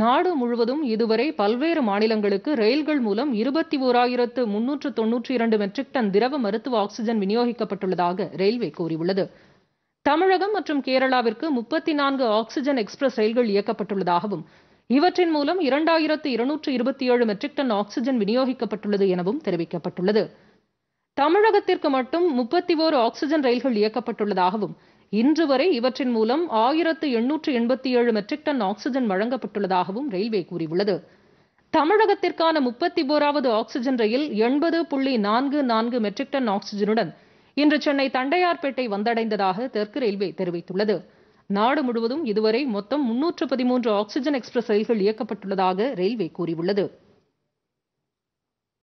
நாடு முழுவதும் இதுவரை பல்வேறு மாநிலங்களுக்கு ரயில்கள் மூலம் இருபத்தி ஓராயிரத்து முன்னூற்று தொன்னூற்றி இரண்டு மெட்ரிக் டன் திரவ மருத்துவ ஆக்ஸிஜன் விநியோகிக்கப்பட்டுள்ளதாக ரயில்வே கூறியுள்ளது தமிழகம் மற்றும் கேரளாவிற்கு முப்பத்தி நான்கு ஆக்ஸிஜன் எக்ஸ்பிரஸ் ரயில்கள் இயக்கப்பட்டுள்ளதாகவும் இவற்றின் மூலம் இரண்டாயிரத்து இருநூற்று இருபத்தி ஏழு மெட்ரிக் டன் ஆக்ஸிஜன் விநியோகிக்கப்பட்டுள்ளது எனவும் தெரிவிக்கப்பட்டுள்ளது தமிழகத்திற்கு மட்டும் முப்பத்தி ஓரு ஆக்சிஜன் ரயில்கள் இயக்கப்பட்டுள்ளதாகவும் இன்று வரை இவற்றின் மூலம் ஆயிரத்து எண்ணூற்று எண்பத்தி ஏழு மெட்ரிக் டன் ஆக்சிஜன் வழங்கப்பட்டுள்ளதாகவும் ரயில்வே கூறியுள்ளது தமிழகத்திற்கான முப்பத்தி ஓராவது ஆக்சிஜன் ரயில் எண்பது புள்ளி நான்கு நான்கு மெட்ரிக் டன் ஆக்சிஜனுடன் இன்று சென்னை தண்டையார்பேட்டை வந்தடைந்ததாக தெற்கு ரயில்வே தெரிவித்துள்ளது நாடு முழுவதும் இதுவரை மொத்தம் முன்னூற்று பதிமூன்று ஆக்சிஜன் எக்ஸ்பிரஸ் ரயில்கள் இயக்கப்பட்டுள்ளதாக ரயில்வே கூறியுள்ளது